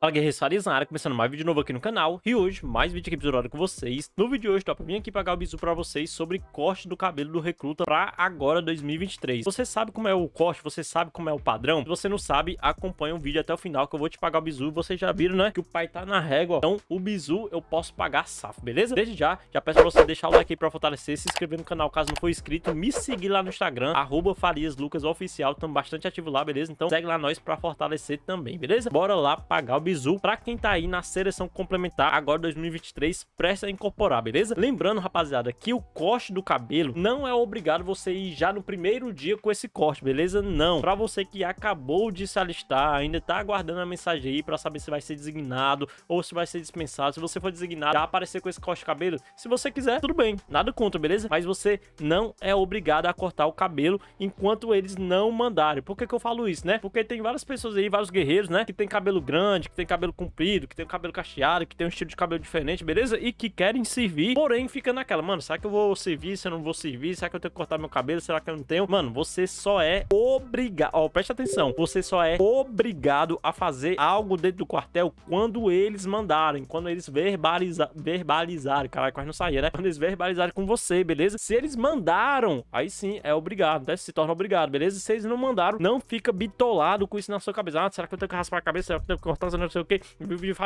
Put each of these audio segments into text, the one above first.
Fala guerreiros área começando mais vídeo novo aqui no canal E hoje, mais vídeo aqui episódio com vocês No vídeo de hoje, top, eu vim aqui pagar o bizu pra vocês Sobre corte do cabelo do recruta pra agora 2023 Você sabe como é o corte, você sabe como é o padrão Se você não sabe, acompanha o vídeo até o final Que eu vou te pagar o bizu, vocês já viram, né? Que o pai tá na régua, então o bizu eu posso pagar safo, beleza? Desde já, já peço pra você deixar o like aí pra fortalecer Se inscrever no canal caso não for inscrito Me seguir lá no Instagram, arroba fariaslucasoficial Tamo bastante ativo lá, beleza? Então segue lá nós pra fortalecer também, beleza? Bora lá pagar o bizu Bizu para quem tá aí na seleção complementar agora 2023, presta a incorporar, beleza? Lembrando, rapaziada, que o corte do cabelo não é obrigado você ir já no primeiro dia com esse corte, beleza? Não. Para você que acabou de se alistar, ainda tá aguardando a mensagem aí para saber se vai ser designado ou se vai ser dispensado. Se você for designado, já aparecer com esse corte de cabelo, se você quiser, tudo bem, nada contra, beleza? Mas você não é obrigado a cortar o cabelo enquanto eles não mandarem. Por que que eu falo isso, né? Porque tem várias pessoas aí, vários guerreiros, né, que tem cabelo grande, que tem cabelo comprido, que tem cabelo cacheado, que tem um estilo de cabelo diferente, beleza? E que querem servir, porém fica naquela, mano, será que eu vou servir, se eu não vou servir, será que eu tenho que cortar meu cabelo, será que eu não tenho? Mano, você só é obrigado, ó, oh, preste atenção, você só é obrigado a fazer algo dentro do quartel quando eles mandarem, quando eles verbaliza... verbalizarem, caralho, quase não saía, né? Quando eles verbalizarem com você, beleza? Se eles mandaram, aí sim, é obrigado, né? Se torna obrigado, beleza? Se eles não mandaram, não fica bitolado com isso na sua cabeça. Ah, será que eu tenho que raspar a cabeça? Será que eu tenho que cortar? não sei o que. Eu vídeo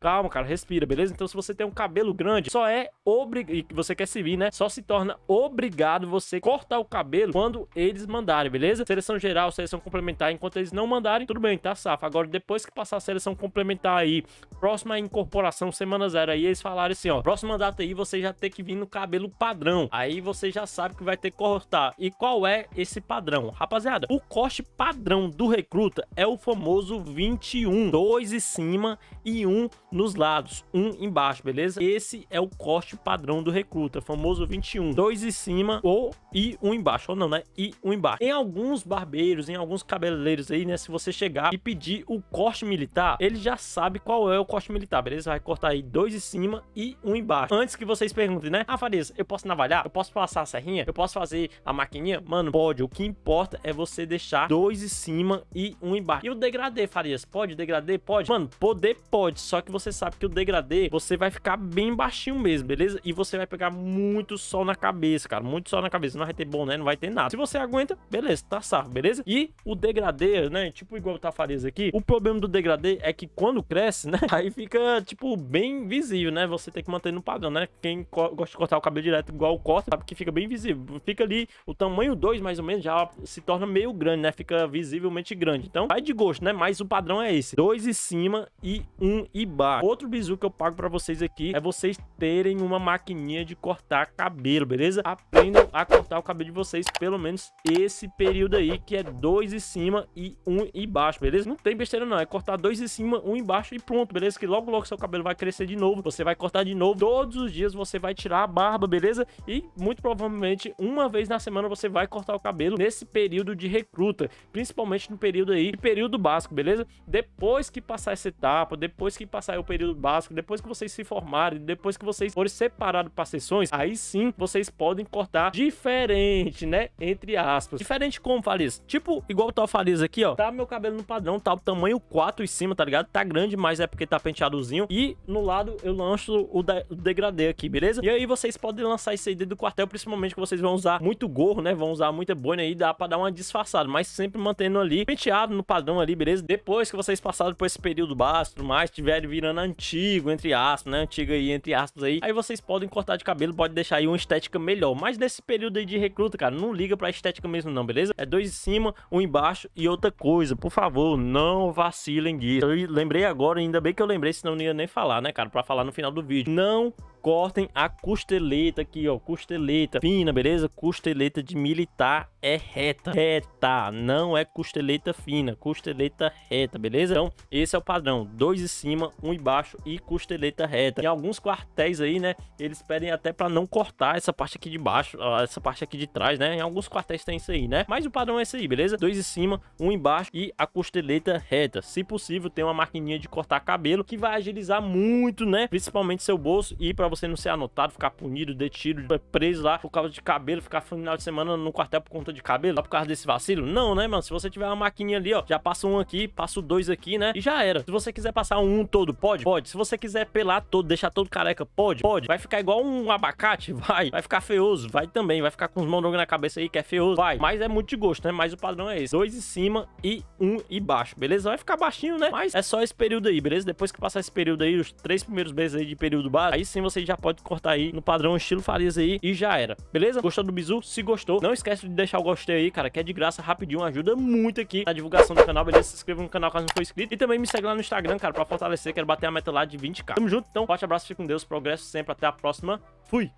calma, cara, respira, beleza? Então, se você tem um cabelo grande, só é obrigado, e você quer se vir, né? Só se torna obrigado você cortar o cabelo quando eles mandarem, beleza? Seleção geral, seleção complementar, enquanto eles não mandarem, tudo bem, tá safado. Agora, depois que passar a seleção complementar aí, próxima incorporação, semana zero aí, eles falaram assim, ó, próximo mandato aí, você já tem que vir no cabelo padrão. Aí você já sabe que vai ter que cortar. E qual é esse padrão? Rapaziada, o corte padrão do recruta é o famoso 21, 2 e cima e um nos lados, um embaixo, beleza? Esse é o corte padrão do recruta, famoso 21. Dois em cima ou e um embaixo, ou não, né? E um embaixo. Em alguns barbeiros, em alguns cabeleireiros aí, né? Se você chegar e pedir o corte militar, ele já sabe qual é o corte militar, beleza? Vai cortar aí dois em cima e um embaixo. Antes que vocês perguntem, né? Ah, Farias, eu posso navalhar? Eu posso passar a serrinha? Eu posso fazer a maquininha? Mano, pode. O que importa é você deixar dois em cima e um embaixo. E o degradê, Farias? Pode degradê? Pode. Mano, Mano, poder pode, só que você sabe que o degradê, você vai ficar bem baixinho mesmo, beleza? E você vai pegar muito sol na cabeça, cara, muito sol na cabeça, não vai ter boné, não vai ter nada. Se você aguenta, beleza, tá certo, beleza? E o degradê, né, tipo igual o Tafariz aqui, o problema do degradê é que quando cresce, né, aí fica, tipo, bem visível, né? Você tem que manter no padrão, né? Quem gosta de cortar o cabelo direto igual o corta, sabe que fica bem visível. Fica ali, o tamanho 2, mais ou menos, já se torna meio grande, né? Fica visivelmente grande. Então, vai de gosto, né? Mas o padrão é esse. 2 e cima cima e um embaixo. Outro bizu que eu pago para vocês aqui é vocês terem uma maquininha de cortar cabelo, beleza? Aprendam a cortar o cabelo de vocês, pelo menos esse período aí, que é dois em cima e um embaixo, beleza? Não tem besteira não, é cortar dois em cima, um embaixo e pronto, beleza? Que logo logo seu cabelo vai crescer de novo, você vai cortar de novo, todos os dias você vai tirar a barba, beleza? E muito provavelmente uma vez na semana você vai cortar o cabelo nesse período de recruta, principalmente no período aí, período básico, beleza? Depois que passar essa etapa, depois que passar o período básico, depois que vocês se formarem, depois que vocês forem separados para sessões, aí sim vocês podem cortar diferente, né? Entre aspas. Diferente como, Faliz? Tipo, igual tá o tal Faliz aqui, ó. Tá meu cabelo no padrão, tá o tamanho 4 em cima, tá ligado? Tá grande, mas é porque tá penteadozinho. E no lado eu lanço o, de o degradê aqui, beleza? E aí vocês podem lançar isso aí dentro do quartel, principalmente que vocês vão usar muito gorro, né? Vão usar muita boina aí, dá pra dar uma disfarçada, mas sempre mantendo ali penteado no padrão ali, beleza? Depois que vocês passaram por esse período período básico, tudo mais, estiver virando antigo, entre aspas, né? Antiga aí, entre aspas aí. Aí vocês podem cortar de cabelo, pode deixar aí uma estética melhor. Mas nesse período aí de recruta, cara, não liga pra estética mesmo não, beleza? É dois em cima, um embaixo e outra coisa. Por favor, não vacilem disso. Eu lembrei agora, ainda bem que eu lembrei, senão não ia nem falar, né, cara? Pra falar no final do vídeo. Não cortem a costeleta aqui, ó. Costeleta fina, beleza? Costeleta de militar é reta. Reta, não é costeleta fina. Costeleta reta, beleza? Então, esse é o padrão. Dois em cima, um embaixo e costeleta reta. Em alguns quartéis aí, né? Eles pedem até pra não cortar essa parte aqui de baixo, essa parte aqui de trás, né? Em alguns quartéis tem isso aí, né? Mas o padrão é esse aí, beleza? Dois em cima, um embaixo e a costeleta reta. Se possível, tem uma maquininha de cortar cabelo que vai agilizar muito, né? Principalmente seu bolso e pra você não ser anotado, ficar punido, detido, é preso lá por causa de cabelo, ficar final de semana no quartel por conta de cabelo, só por causa desse vacilo? Não, né, mano? Se você tiver uma maquininha ali, ó, já passa um aqui, passa dois aqui, né? E já era. Se você quiser passar um, todo, pode? Pode. Se você quiser pelar todo, deixar todo careca, pode? Pode. Vai ficar igual um abacate? Vai. Vai ficar feioso? Vai também. Vai ficar com os mondongos na cabeça aí, que é feioso? Vai. Mas é muito de gosto, né? Mas o padrão é esse. Dois em cima e um embaixo, beleza? Vai ficar baixinho, né? Mas é só esse período aí, beleza? Depois que passar esse período aí, os três primeiros meses aí de período base, aí sim você já pode cortar aí no padrão estilo Farias aí e já era. Beleza? Gostou do bizu? Se gostou, não esquece de deixar o gostei aí, cara, que é de graça, rapidinho, ajuda muito aqui na divulgação do canal, beleza? Se inscreva no canal caso não for inscrito e também me segue lá no Instagram, cara, pra fortalecer, quero bater a meta lá de 20k. Tamo junto, então, forte abraço, fique com Deus, progresso sempre, até a próxima, fui!